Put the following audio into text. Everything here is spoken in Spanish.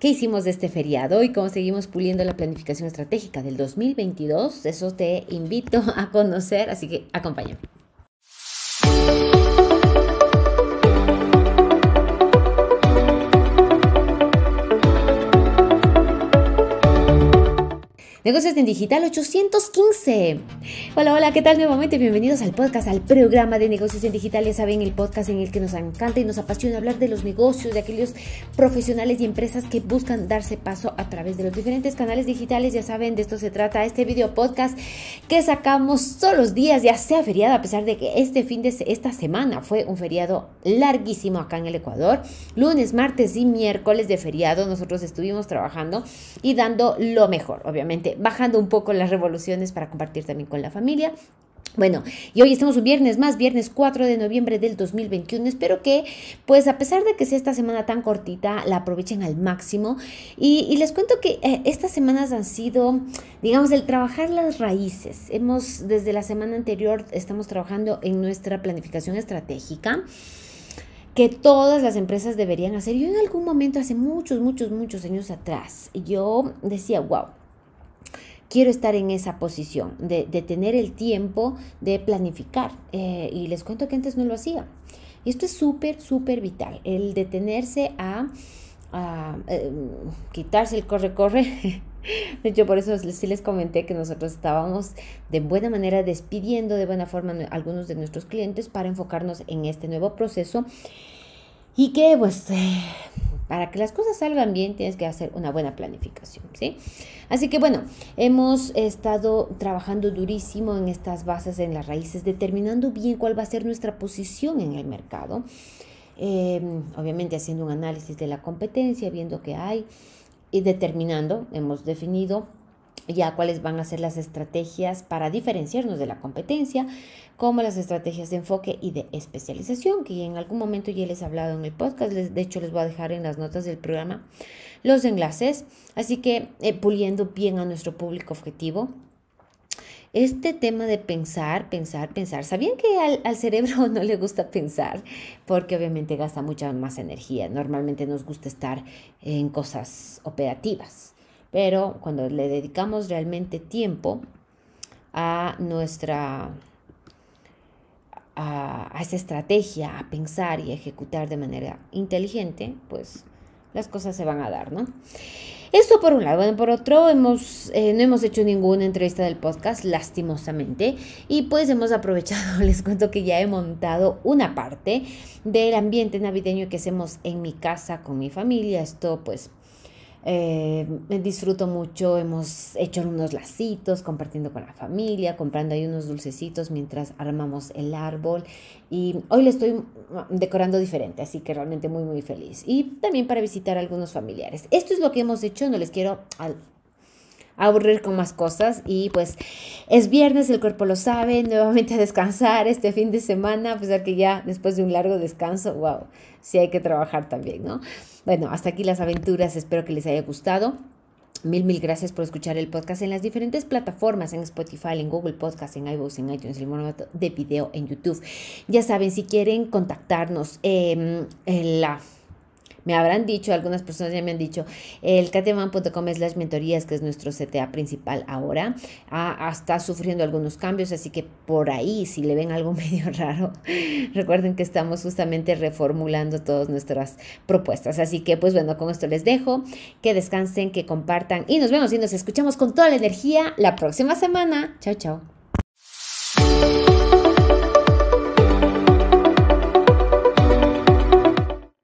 qué hicimos de este feriado y cómo seguimos puliendo la planificación estratégica del 2022. Eso te invito a conocer, así que acompáñame. Negocios en Digital 815. Hola, hola, ¿qué tal nuevamente? Bienvenidos al podcast, al programa de negocios en digital. Ya saben, el podcast en el que nos encanta y nos apasiona hablar de los negocios, de aquellos profesionales y empresas que buscan darse paso a través de los diferentes canales digitales. Ya saben, de esto se trata este video podcast que sacamos todos los días, ya sea feriado, a pesar de que este fin de esta semana fue un feriado larguísimo acá en el Ecuador. Lunes, martes y miércoles de feriado nosotros estuvimos trabajando y dando lo mejor, obviamente, bajando un poco las revoluciones para compartir también con la familia. Bueno, y hoy estamos un viernes más, viernes 4 de noviembre del 2021. Espero que, pues a pesar de que sea esta semana tan cortita, la aprovechen al máximo. Y, les cuento que eh, estas semanas han sido, digamos, el trabajar las raíces. Hemos, desde la semana anterior, estamos trabajando en nuestra planificación estratégica que todas las empresas deberían hacer. Yo en algún momento, hace muchos, muchos, muchos años atrás, yo decía, wow, quiero estar en esa posición, de, tener el tiempo de planificar. Eh, y les cuento que antes no lo hacía. Y esto es súper, súper vital, el detenerse a, em, quitarse el corre-corre. De hecho, por eso sí les comenté que nosotros estábamos de buena manera despidiendo de buena forma algunos de nuestros clientes para enfocarnos en este nuevo proceso y que pues para que las cosas salgan bien tienes que hacer una buena planificación, ¿sí? Así que bueno, hemos estado trabajando durísimo en estas bases, en las raíces, determinando bien cuál va a ser nuestra posición en el mercado. Em, obviamente haciendo un análisis de la competencia, viendo qué hay y determinando, hemos definido ya cuáles van a ser las estrategias para diferenciarnos de la competencia, como las estrategias de enfoque y de especialización, que en algún momento ya les he hablado en el podcast, de hecho les voy a dejar en las notas del programa los enlaces, así que eh, puliendo bien a nuestro público objetivo. Este tema de pensar, pensar, pensar. ¿Sabían que al, al, cerebro no le gusta pensar? Porque obviamente gasta mucha más energía. Normalmente nos gusta estar en cosas operativas. Pero cuando le dedicamos realmente tiempo a nuestra a, esa estrategia, a pensar y ejecutar de manera inteligente, pues las cosas se van a dar, ¿no? Esto por un lado. Bueno, por otro, hemos, eh, no hemos hecho ninguna entrevista del podcast, lastimosamente. Y pues hemos aprovechado, les cuento que ya he montado una parte del ambiente navideño que hacemos en mi casa con mi familia. Esto pues eh, disfruto mucho, hemos hecho unos lacitos compartiendo con la familia, comprando ahí unos dulcecitos mientras armamos el árbol y hoy le estoy mm, decorando diferente, así que realmente muy muy feliz y también para visitar a algunos familiares. Esto es lo que hemos hecho, no les quiero aburrir con más cosas y pues es viernes, el cuerpo lo sabe, nuevamente a descansar este fin de semana, a pesar que ya después de un largo descanso, wow, si hay que trabajar también, ¿no? Bueno, hasta aquí las aventuras, espero que les haya gustado. Mil, mil gracias por escuchar el podcast en las diferentes plataformas, en Spotify, en Google Podcast, en iVoox, en iTunes, el monumento de video en YouTube. Ya saben, si quieren contactarnos, em, en la me habrán dicho, algunas personas ya me han dicho, el es las mentorías, que es nuestro CTA principal ahora, ah, está sufriendo algunos cambios, así que por ahí, si le ven algo medio raro, recuerden que estamos justamente reformulando todas nuestras propuestas. Así que, pues bueno, con esto les dejo, que descansen, que compartan y nos vemos y nos escuchamos con toda la energía la próxima semana. Chao, chao.